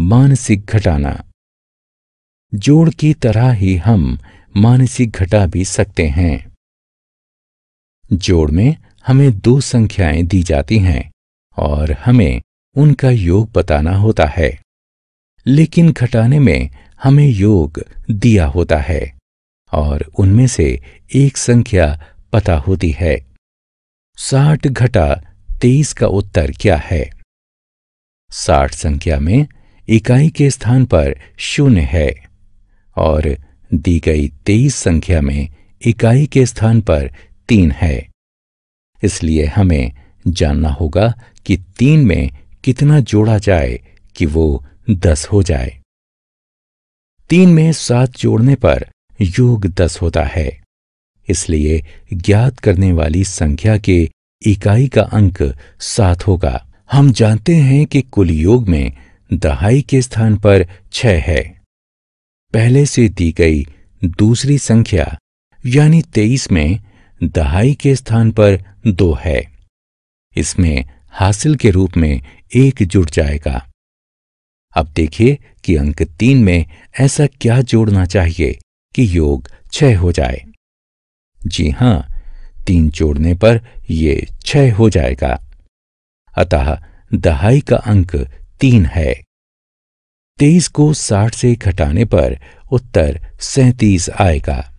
मानसिक घटाना जोड़ की तरह ही हम मानसिक घटा भी सकते हैं जोड़ में हमें दो संख्याएं दी जाती हैं और हमें उनका योग बताना होता है लेकिन घटाने में हमें योग दिया होता है और उनमें से एक संख्या पता होती है साठ घटा तेईस का उत्तर क्या है साठ संख्या में इकाई के स्थान पर शून्य है और दी गई तेईस संख्या में इकाई के स्थान पर तीन है इसलिए हमें जानना होगा कि तीन में कितना जोड़ा जाए कि वो दस हो जाए तीन में सात जोड़ने पर योग दस होता है इसलिए ज्ञात करने वाली संख्या के इकाई का अंक सात होगा हम जानते हैं कि कुल योग में दहाई के स्थान पर छह है पहले से दी गई दूसरी संख्या यानी तेईस में दहाई के स्थान पर दो है इसमें हासिल के रूप में एक जुड़ जाएगा अब देखिए कि अंक तीन में ऐसा क्या जोड़ना चाहिए कि योग छह हो जाए जी हां तीन जोड़ने पर यह छह हो जाएगा अतः दहाई का अंक तीन है तेईस को साठ से घटाने पर उत्तर सैतीस आएगा